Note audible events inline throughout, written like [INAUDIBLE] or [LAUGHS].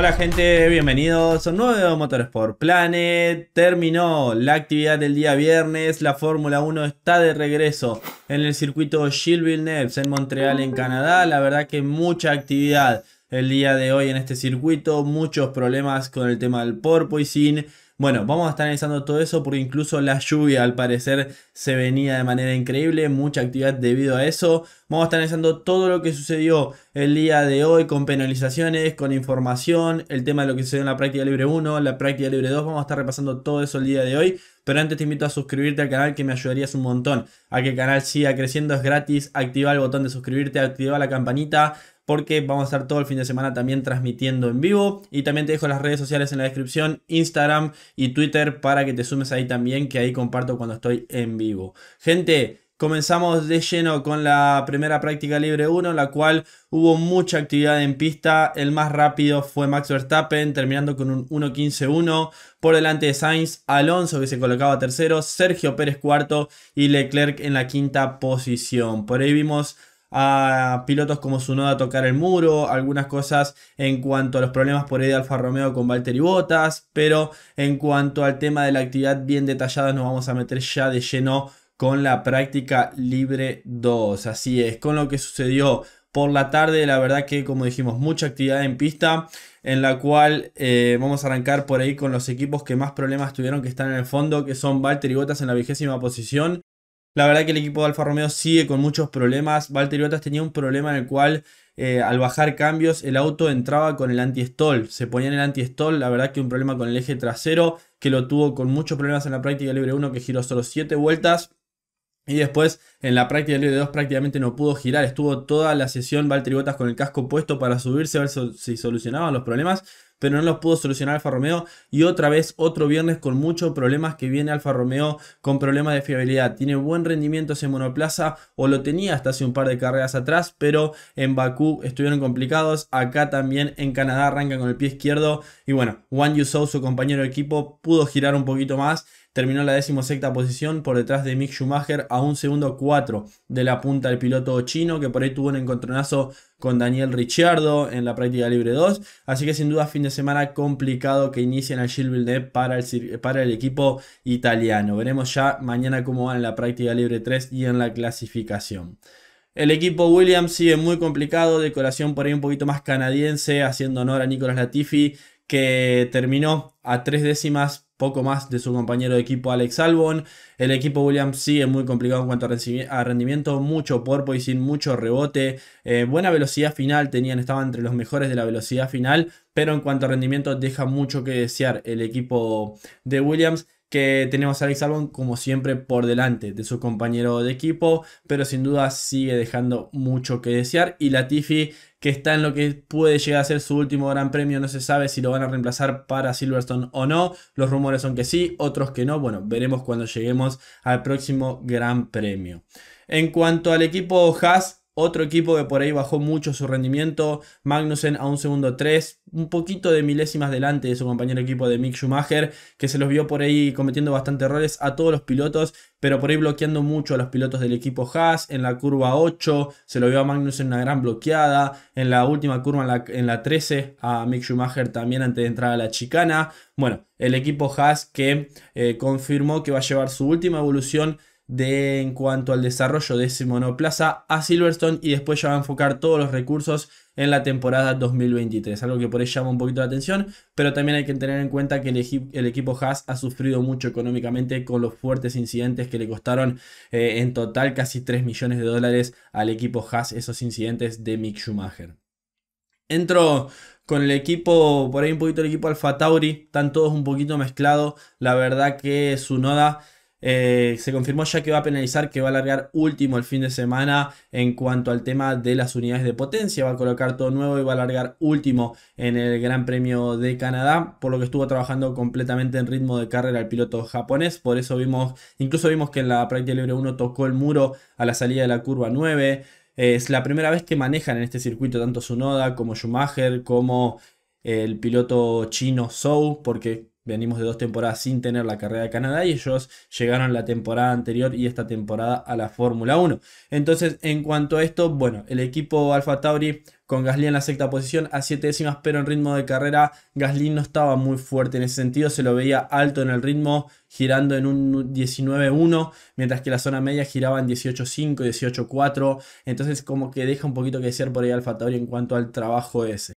Hola gente, bienvenidos a un nuevo por Planet. Terminó la actividad del día viernes, la Fórmula 1 está de regreso en el circuito Gilles neves en Montreal, en Canadá. La verdad que mucha actividad el día de hoy en este circuito, muchos problemas con el tema del porpoising. Bueno, vamos a estar analizando todo eso porque incluso la lluvia al parecer se venía de manera increíble, mucha actividad debido a eso. Vamos a estar analizando todo lo que sucedió el día de hoy con penalizaciones, con información, el tema de lo que sucedió en la práctica libre 1, la práctica libre 2. Vamos a estar repasando todo eso el día de hoy. Pero antes te invito a suscribirte al canal que me ayudarías un montón a que el canal siga creciendo, es gratis. Activa el botón de suscribirte, activa la campanita porque vamos a estar todo el fin de semana también transmitiendo en vivo. Y también te dejo las redes sociales en la descripción, Instagram y Twitter para que te sumes ahí también, que ahí comparto cuando estoy en vivo. Gente, Comenzamos de lleno con la primera práctica libre 1, la cual hubo mucha actividad en pista. El más rápido fue Max Verstappen, terminando con un 1.15.1. 1 Por delante de Sainz, Alonso, que se colocaba tercero, Sergio Pérez cuarto y Leclerc en la quinta posición. Por ahí vimos a pilotos como Sunoda tocar el muro, algunas cosas en cuanto a los problemas por ahí de Alfa Romeo con Valtteri Bottas, pero en cuanto al tema de la actividad bien detallada nos vamos a meter ya de lleno con la práctica libre 2. Así es, con lo que sucedió por la tarde, la verdad que como dijimos, mucha actividad en pista, en la cual eh, vamos a arrancar por ahí con los equipos que más problemas tuvieron, que están en el fondo, que son Valtteri Bottas en la vigésima posición. La verdad que el equipo de Alfa Romeo sigue con muchos problemas. Valtteri Bottas tenía un problema en el cual eh, al bajar cambios el auto entraba con el anti-stall. Se ponía en el anti-stall. La verdad que un problema con el eje trasero que lo tuvo con muchos problemas en la práctica libre 1 que giró solo 7 vueltas. Y después en la práctica del de prácticamente no pudo girar. Estuvo toda la sesión Bottas con el casco puesto para subirse a ver si solucionaban los problemas. Pero no los pudo solucionar Alfa Romeo. Y otra vez, otro viernes con muchos problemas que viene Alfa Romeo con problemas de fiabilidad. Tiene buen rendimiento ese monoplaza. O lo tenía hasta hace un par de carreras atrás. Pero en Bakú estuvieron complicados. Acá también en Canadá arranca con el pie izquierdo. Y bueno, Juan Yusou, su compañero de equipo, pudo girar un poquito más Terminó en la decimosexta posición por detrás de Mick Schumacher a un segundo 4 de la punta del piloto chino que por ahí tuvo un encontronazo con Daniel Ricciardo en la práctica libre 2. Así que sin duda fin de semana complicado que inician al Gilles Villeneuve para el, para el equipo italiano. Veremos ya mañana cómo van en la práctica libre 3 y en la clasificación. El equipo Williams sigue muy complicado, decoración por ahí un poquito más canadiense, haciendo honor a Nicolas Latifi, que terminó a tres décimas poco más de su compañero de equipo Alex Albon. El equipo Williams sigue muy complicado en cuanto a rendimiento, mucho sin mucho rebote, eh, buena velocidad final, tenían, estaban entre los mejores de la velocidad final, pero en cuanto a rendimiento deja mucho que desear el equipo de Williams que tenemos a Alex Albon como siempre por delante de su compañero de equipo, pero sin duda sigue dejando mucho que desear y Latifi que está en lo que puede llegar a ser su último gran premio, no se sabe si lo van a reemplazar para Silverstone o no, los rumores son que sí, otros que no, bueno, veremos cuando lleguemos al próximo gran premio. En cuanto al equipo Haas, otro equipo que por ahí bajó mucho su rendimiento, Magnussen a un segundo 3, un poquito de milésimas delante de su compañero equipo de Mick Schumacher, que se los vio por ahí cometiendo bastantes errores a todos los pilotos, pero por ahí bloqueando mucho a los pilotos del equipo Haas, en la curva 8 se lo vio a Magnussen una gran bloqueada, en la última curva, en la, 13, a Mick Schumacher también antes de entrar a la chicana. Bueno, el equipo Haas que eh, confirmó que va a llevar su última evolución de, en cuanto al desarrollo de ese monoplaza a Silverstone y después ya va a enfocar todos los recursos en la temporada 2023, algo que por ahí llama un poquito la atención, pero también hay que tener en cuenta que el, equipo Haas ha sufrido mucho económicamente con los fuertes incidentes que le costaron eh, en total casi 3 millones de dólares al equipo Haas esos incidentes de Mick Schumacher. Entro con el equipo, por ahí un poquito el equipo Alfa Tauri, están todos un poquito mezclados, la verdad que su noda... Eh, se confirmó ya que va a penalizar, que va a alargar último el fin de semana en cuanto al tema de las unidades de potencia. Va a colocar todo nuevo y va a alargar último en el Gran Premio de Canadá, por lo que estuvo trabajando completamente en ritmo de carrera el piloto japonés. Por eso vimos, incluso vimos que en la práctica libre 1 tocó el muro a la salida de la curva 9. es la primera vez que manejan en este circuito tanto Sunoda como Schumacher, como el piloto chino Zhou, porque venimos de dos temporadas sin tener la carrera de Canadá y ellos llegaron la temporada anterior y esta temporada a la Fórmula 1. Entonces, en cuanto a esto, bueno, el equipo Alfa Tauri con Gasly en la sexta posición a siete décimas, pero en ritmo de carrera Gasly no estaba muy fuerte en ese sentido, se lo veía alto en el ritmo, girando en un 19-1, mientras que la zona media giraba en 18-5, 18-4, entonces como que deja un poquito que desear por ahí Alfa Tauri en cuanto al trabajo ese.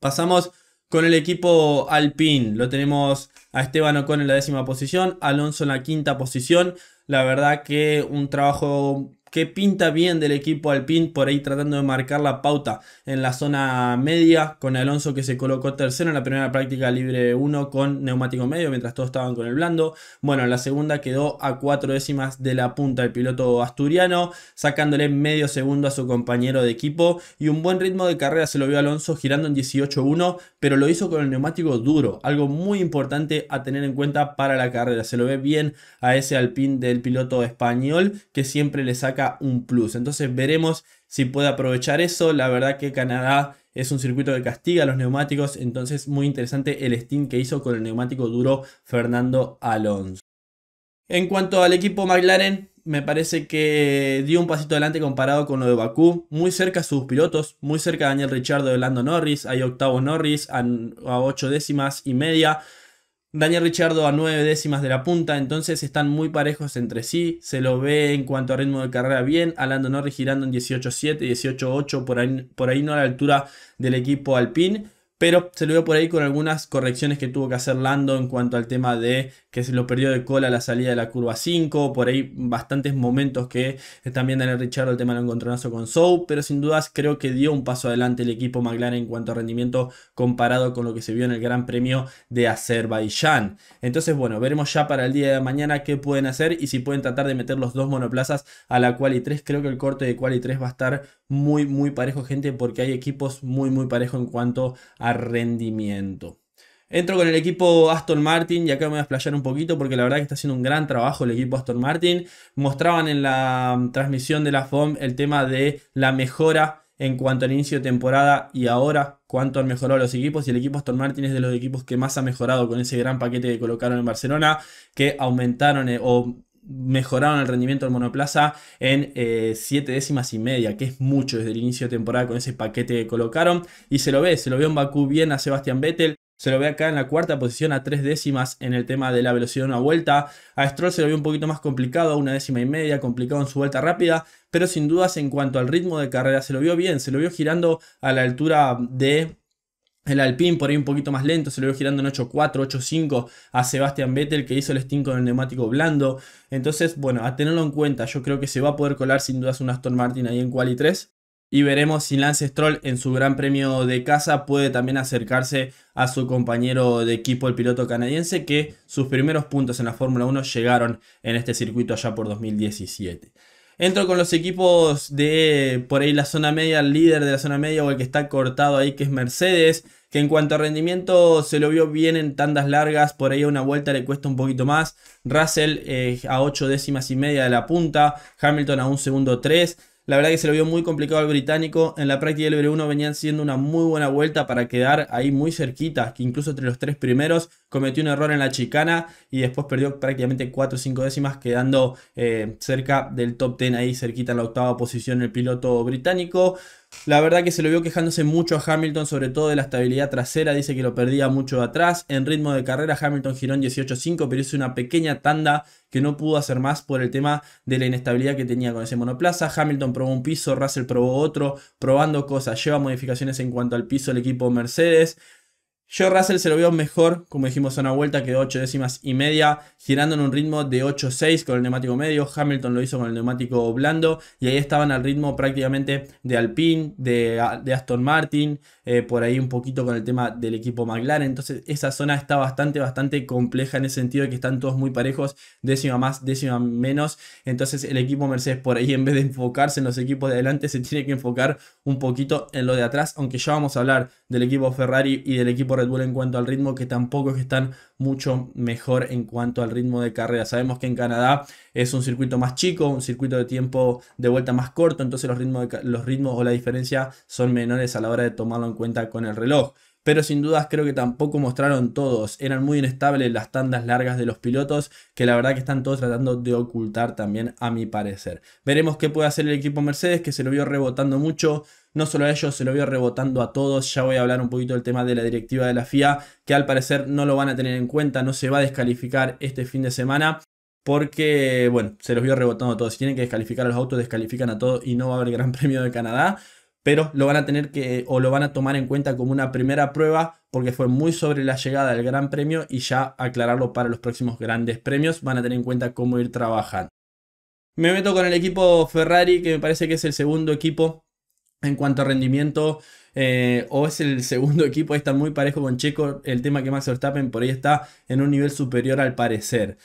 Pasamos con el equipo Alpine lo tenemos a Esteban Ocon en la décima posición, Alonso en la quinta posición. La verdad que un trabajo que pinta bien del equipo Alpine por ahí tratando de marcar la pauta en la zona media con Alonso que se colocó tercero en la primera práctica libre 1 con neumático medio mientras todos estaban con el blando. Bueno, en la segunda quedó a cuatro décimas de la punta el piloto asturiano sacándole medio segundo a su compañero de equipo y un buen ritmo de carrera se lo vio Alonso girando en 18-1 pero lo hizo con el neumático duro, algo muy importante a tener en cuenta para la carrera. Se lo ve bien a ese Alpine del piloto español que siempre le saca un plus. Entonces veremos si puede aprovechar eso. La verdad que Canadá es un circuito que castiga a los neumáticos, entonces muy interesante el steam que hizo con el neumático duro Fernando Alonso. En cuanto al equipo McLaren, me parece que dio un pasito adelante comparado con lo de Bakú. Muy cerca sus pilotos, muy cerca Daniel richardo de Lando Norris. Hay octavos Norris a, a ocho décimas y media. Daniel Richardo a nueve décimas de la punta, entonces están muy parejos entre sí. Se lo ve en cuanto a ritmo de carrera bien. Alando no girando en 18-7, 18-8, por ahí, por ahí no a la altura del equipo Alpine pero se lo vio por ahí con algunas correcciones que tuvo que hacer Lando en cuanto al tema de que se lo perdió de cola la salida de la curva 5, por ahí bastantes momentos que también Daniel Richardo el tema del encontronazo con Sou, pero sin dudas creo que dio un paso adelante el equipo McLaren en cuanto a rendimiento comparado con lo que se vio en el Gran Premio de Azerbaiyán. Entonces, bueno, veremos ya para el día de mañana qué pueden hacer y si pueden tratar de meter los dos monoplazas a la Quali 3. Creo que el corte de Quali 3 va a estar muy, muy parejo, gente, porque hay equipos muy, muy parejo en cuanto a rendimiento. Entro con el equipo Aston Martin y acá me voy a explayar un poquito porque la verdad que está haciendo un gran trabajo el equipo Aston Martin. Mostraban en la mm, transmisión de la FOM el tema de la mejora en cuanto al inicio de temporada y ahora cuánto han mejorado los equipos. Y el equipo Aston Martin es de los equipos que más ha mejorado con ese gran paquete que colocaron en Barcelona, que aumentaron eh, o mejoraron el rendimiento del monoplaza en 7 eh, décimas y media, que es mucho desde el inicio de temporada con ese paquete que colocaron. Y se lo ve, se lo ve en Bakú bien a Sebastián Vettel. Se lo ve acá en la cuarta posición a tres décimas en el tema de la velocidad de una vuelta. A Stroll se lo vio un poquito más complicado, a una décima y media, complicado en su vuelta rápida. Pero sin dudas en cuanto al ritmo de carrera se lo vio bien, se lo vio girando a la altura de el Alpine por ahí un poquito más lento, se lo veo girando en 8.4, 8.5 a Sebastian Vettel que hizo el stint con el neumático blando. Entonces, bueno, a tenerlo en cuenta, yo creo que se va a poder colar sin dudas un Aston Martin ahí en Quali 3. Y veremos si Lance Stroll en su gran premio de casa puede también acercarse a su compañero de equipo, el piloto canadiense, que sus primeros puntos en la Fórmula 1 llegaron en este circuito allá por 2017. Entro con los equipos de por ahí la zona media, el líder de la zona media o el que está cortado ahí, que es Mercedes, que en cuanto a rendimiento se lo vio bien en tandas largas, por ahí a una vuelta le cuesta un poquito más. Russell eh, a 8 décimas y media de la punta, Hamilton a un segundo 3. La verdad que se lo vio muy complicado al británico. En la práctica del 1 venían siendo una muy buena vuelta para quedar ahí muy cerquita, que incluso entre los tres primeros cometió un error en la chicana y después perdió prácticamente 4 o 5 décimas, quedando eh, cerca del top 10, ahí cerquita en la octava posición el piloto británico. La verdad que se lo vio quejándose mucho a Hamilton, sobre todo de la estabilidad trasera, dice que lo perdía mucho atrás. En ritmo de carrera, Hamilton giró en 18.5, pero hizo una pequeña tanda que no pudo hacer más por el tema de la inestabilidad que tenía con ese monoplaza. Hamilton probó un piso, Russell probó otro, probando cosas, lleva modificaciones en cuanto al piso el equipo Mercedes. Joe Russell se lo vio mejor, como dijimos a una vuelta, quedó 8 décimas y media, girando en un ritmo de 8-6 con el neumático medio. Hamilton lo hizo con el neumático blando y ahí estaban al ritmo prácticamente de Alpine, de, Aston Martin, eh, por ahí un poquito con el tema del equipo McLaren. Entonces, esa zona está bastante, bastante compleja en el sentido de que están todos muy parejos, décima más, décima menos. Entonces, el equipo Mercedes por ahí, [LAUGHS] en vez de enfocarse en los equipos de adelante, se tiene que enfocar un poquito en lo de atrás, aunque ya vamos a hablar del equipo Ferrari y del equipo en cuanto al ritmo, que tampoco es que están mucho mejor en cuanto al ritmo de carrera. Sabemos que en Canadá es un circuito más chico, un circuito de tiempo de vuelta más corto, entonces los ritmos, los ritmos o la diferencia son menores a la hora de tomarlo en cuenta con el reloj pero sin dudas creo que tampoco mostraron todos. Eran muy inestables las tandas largas de los pilotos, que la verdad que están todos tratando de ocultar también, a mi parecer. Veremos qué puede hacer el equipo Mercedes, que se lo vio rebotando mucho. No solo a ellos, se lo vio rebotando a todos. Ya voy a hablar un poquito del tema de la directiva de la FIA, que al parecer no lo van a tener en cuenta, no se va a descalificar este fin de semana. Porque, bueno, se los vio rebotando a todos. Si tienen que descalificar a los autos, descalifican a todos y no va a haber Gran [LAUGHS] Premio de Canadá pero lo van a tener que o lo van a tomar en cuenta como una primera prueba porque fue muy sobre la llegada del Gran Premio y ya aclararlo para los próximos grandes premios van a tener en cuenta cómo ir trabajando. Me meto con el equipo Ferrari que me parece que es el segundo equipo en cuanto a rendimiento eh, o es el [LAUGHS] segundo equipo, está muy parejo con Checo, el tema que más se Verstappen por ahí está en un nivel superior al parecer.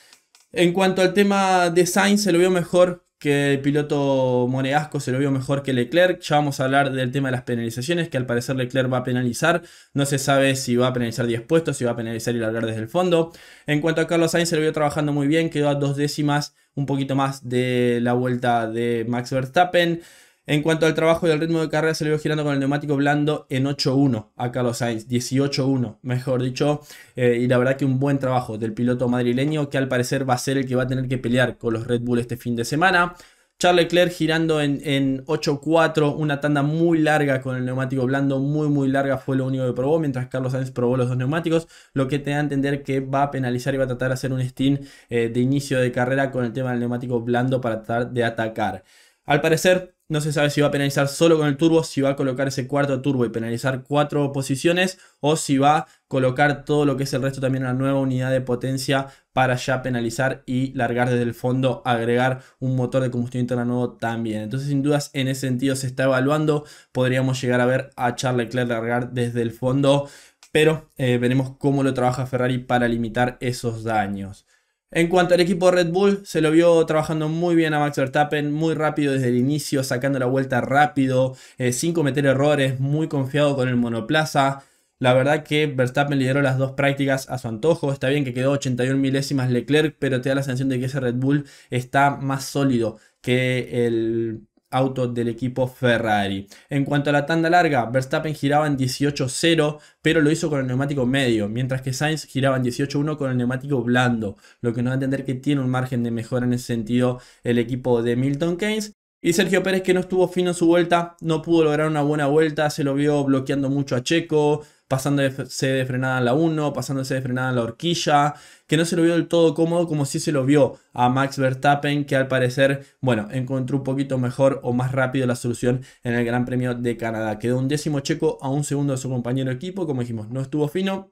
En cuanto al tema design se lo vio mejor que el piloto Moreasco se lo vio mejor que Leclerc. Ya vamos a hablar del tema de las penalizaciones, que al parecer Leclerc va a penalizar. No se sabe si va a penalizar 10 puestos, si va a penalizar y hablar desde el fondo. En cuanto a Carlos Sainz, se lo vio trabajando muy bien, quedó a dos décimas, un poquito más de la vuelta de Max Verstappen. En cuanto al trabajo y al ritmo de carrera, se le vio girando con el neumático blando en 8-1 a Carlos Sainz, 18-1, mejor dicho. Eh, y la verdad que un buen trabajo del piloto madrileño, que al parecer va a ser el que va a tener que pelear con los Red Bull este fin de semana. Charles Leclerc girando en, 8-4, una tanda muy larga con el neumático blando, muy muy larga fue lo único que probó, mientras Carlos Sainz probó los dos neumáticos, lo que te da a entender que va a penalizar y va a tratar de hacer un stint eh, de inicio de carrera con el tema del neumático blando para tratar de atacar. Al parecer, no se sabe si va a penalizar solo con el turbo, si va a colocar ese cuarto turbo y penalizar cuatro posiciones, o si va a colocar todo lo que es el resto también la nueva unidad de potencia para ya penalizar y largar desde el fondo, agregar un motor de combustión interna nuevo también. Entonces, sin dudas, en ese sentido se está evaluando. Podríamos llegar a ver a Charles Leclerc largar desde el fondo pero eh, veremos cómo lo trabaja Ferrari para limitar esos daños. En cuanto al equipo Red Bull, se lo vio trabajando muy bien a Max Verstappen, muy rápido desde el inicio, sacando la vuelta rápido, eh, sin cometer errores, muy confiado con el monoplaza. La verdad que Verstappen lideró las dos prácticas a su antojo. Está bien que quedó 81 milésimas Leclerc, pero te da la sensación de que ese Red Bull está más sólido que el auto del equipo Ferrari. En cuanto a la tanda larga, Verstappen giraba en 18-0, pero lo hizo con el neumático medio, mientras que Sainz giraba en 18-1 con el neumático blando, lo que nos va a entender que tiene un margen de mejora en ese sentido el equipo de Milton Keynes. Y Sergio Pérez que no estuvo fino en su vuelta, no pudo lograr una buena vuelta, se lo vio bloqueando mucho a Checo, pasándose de frenada a la 1, pasándose de frenada en la horquilla, que no se lo vio del todo cómodo como si se lo vio a Max Verstappen, que al parecer, bueno, encontró un poquito mejor o más rápido la solución en el Gran Premio de Canadá. Quedó un décimo Checo a un segundo de su compañero equipo, como dijimos, no estuvo fino,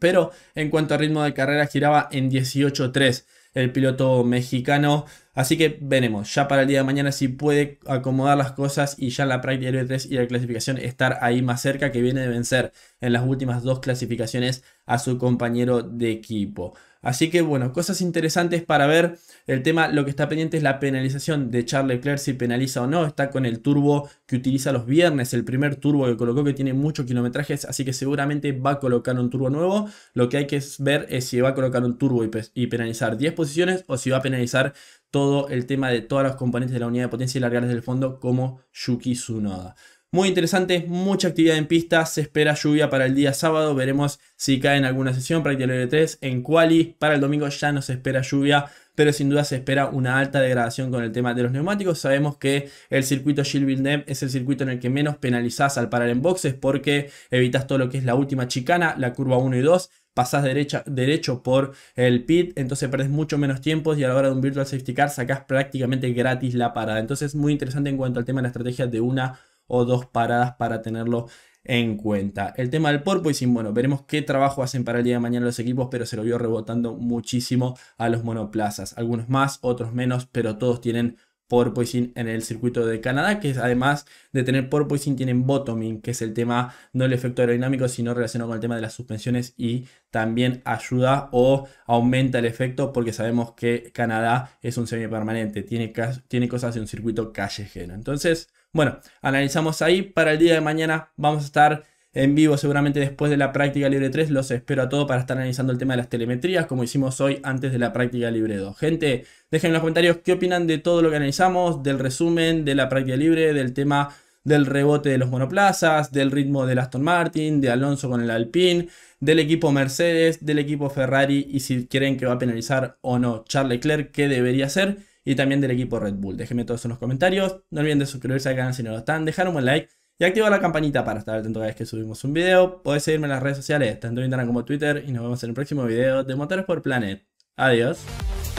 pero en cuanto a ritmo de carrera giraba en 18-3 el piloto mexicano Así que veremos, ya para el día de mañana si puede acomodar las cosas y ya la práctica del 3 y la clasificación estar ahí más cerca que viene de vencer en las últimas dos clasificaciones a su compañero de equipo. Así que bueno, cosas interesantes para ver. El tema, lo que está pendiente es la penalización de Charles Leclerc, si penaliza o no. Está con el turbo que utiliza los viernes, el primer turbo que colocó que tiene muchos kilometrajes, así que seguramente va a colocar un turbo nuevo. Lo que hay que ver es si va a colocar un turbo y, y penalizar 10 posiciones o si va a penalizar todo el tema de todas las componentes de la unidad de potencia y largales del fondo como Yuki Tsunoda. Muy interesante, mucha actividad en pista, se espera lluvia para el día sábado, veremos si cae en alguna sesión, práctica l 3 en quali, para el domingo ya no se espera lluvia, pero sin duda se espera una alta degradación con el tema de los neumáticos, sabemos que el circuito Gilles Villeneuve es el circuito en el que menos penalizas al parar en boxes porque evitas todo lo que es la última chicana, la curva 1 y 2, pasás derecha, derecho por el pit, entonces perdés mucho menos tiempo y a la hora de un virtual safety car sacás prácticamente gratis la parada. Entonces es muy interesante en cuanto al tema de la estrategia de una o dos paradas para tenerlo en cuenta. El tema del porpoising, bueno, veremos qué trabajo hacen para el día de mañana los equipos, pero se lo vio rebotando muchísimo a los monoplazas. Algunos más, otros menos, pero todos tienen porpoising en el circuito de Canadá, que además de tener porpoising tienen bottoming, que es el tema, no el efecto aerodinámico, sino relacionado con el tema de las suspensiones y también ayuda o aumenta el efecto porque sabemos que Canadá es un semipermanente, tiene, tiene cosas de un circuito callejero. Entonces, bueno, analizamos ahí, para el día de mañana vamos a estar en vivo seguramente después de la práctica libre 3. Los espero a todos para estar analizando el tema de las telemetrías como hicimos hoy antes de la práctica libre 2. Gente, dejen en los comentarios qué opinan de todo lo que analizamos, del resumen, de la práctica libre, del tema del rebote de los monoplazas, del ritmo del Aston Martin, de Alonso con el Alpine, del equipo Mercedes, del equipo Ferrari y si quieren que va a penalizar o no Charles Leclerc, qué debería ser y también del equipo Red Bull. Déjenme todos en los comentarios. No olviden de suscribirse al canal si no lo están, dejar un buen like y activa la campanita para estar atento cada vez que subimos un video. Podés seguirme en las redes sociales, tanto en Instagram como Twitter, y nos vemos en el próximo video de Motores por Planet. Adiós.